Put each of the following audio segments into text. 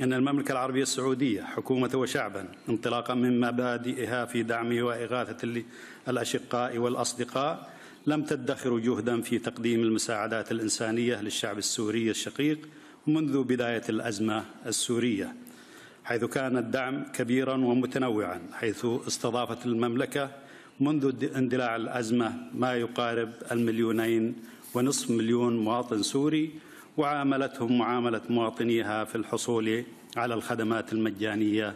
أن المملكة العربية السعودية حكومة وشعبا انطلاقا من مبادئها في دعم وإغاثة الأشقاء والأصدقاء لم تدخر جهدا في تقديم المساعدات الإنسانية للشعب السوري الشقيق منذ بداية الأزمة السورية حيث كان الدعم كبيرا ومتنوعا حيث استضافت المملكة منذ اندلاع الأزمة ما يقارب المليونين ونصف مليون مواطن سوري وعاملتهم معاملة مواطنيها في الحصول على الخدمات المجانية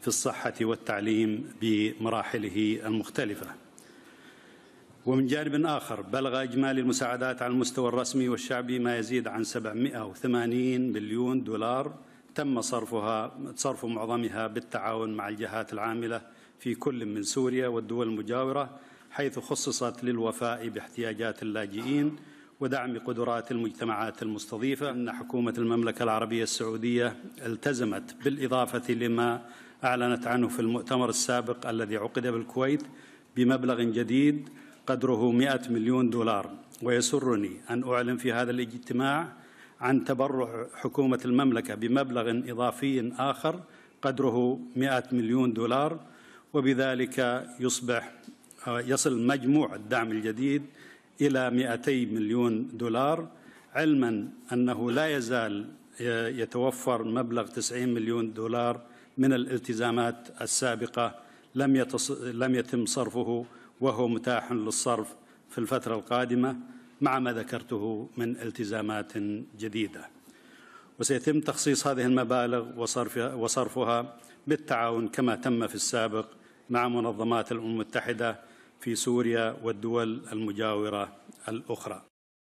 في الصحة والتعليم بمراحله المختلفة ومن جانب آخر بلغ إجمالي المساعدات على المستوى الرسمي والشعبي ما يزيد عن 780 مليون دولار تم صرفها صرف معظمها بالتعاون مع الجهات العاملة في كل من سوريا والدول المجاورة حيث خصصت للوفاء باحتياجات اللاجئين ودعم قدرات المجتمعات المستضيفة أن حكومة المملكة العربية السعودية التزمت بالإضافة لما أعلنت عنه في المؤتمر السابق الذي عقد بالكويت بمبلغ جديد قدره 100 مليون دولار ويسرني أن أعلن في هذا الاجتماع عن تبرع حكومة المملكة بمبلغ إضافي آخر قدره 100 مليون دولار وبذلك يصبح آه، يصل مجموع الدعم الجديد إلى 200 مليون دولار علما أنه لا يزال يتوفر مبلغ 90 مليون دولار من الالتزامات السابقة لم, يتص... لم يتم صرفه وهو متاح للصرف في الفترة القادمة مع ما ذكرته من التزامات جديدة وسيتم تخصيص هذه المبالغ وصرفها, وصرفها بالتعاون كما تم في السابق مع منظمات الأمم المتحدة في سوريا والدول المجاوره الاخرى